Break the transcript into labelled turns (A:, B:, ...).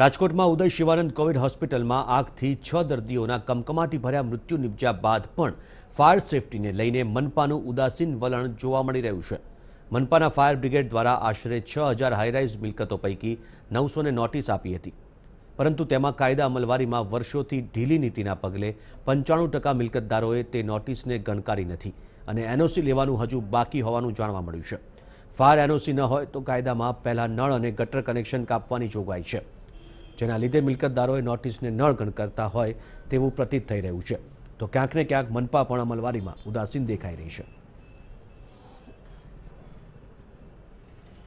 A: રાજકોટમાં ઉદય શિવાનંદ કોવિડ હોસ્પિટલમાં આગથી છ દર્દીઓના કમકમાટી ભર્યા મૃત્યુ નિપજ્યા બાદ પણ ફાયર સેફટીને લઈને મનપાનું ઉદાસીન વલણ જોવા મળી રહ્યું છે મનપાના ફાયર બ્રિગેડ દ્વારા આશરે છ હજાર હાઈરાઇઝ મિલકતો પૈકી નવસોને નોટિસ આપી હતી પરંતુ તેમાં કાયદા અમલવારીમાં વર્ષોથી ઢીલી નીતિના પગલે પંચાણું ટકા મિલકતદારોએ તે નોટિસને ગણકારી નથી અને એનઓસી લેવાનું હજુ બાકી હોવાનું જાણવા મળ્યું છે ફાયર એનઓસી ન હોય તો કાયદામાં પહેલા નળ અને ગટર કનેક્શન કાપવાની જોગવાઈ છે જેના લીધે મિલકતદારોએ નોટિસને ન ગણકરતા હોય તેવું પ્રતીત થઈ રહ્યું છે તો ક્યાંક ને ક્યાંક મનપા પણ અમલવારીમાં ઉદાસીન દેખાઈ રહી છે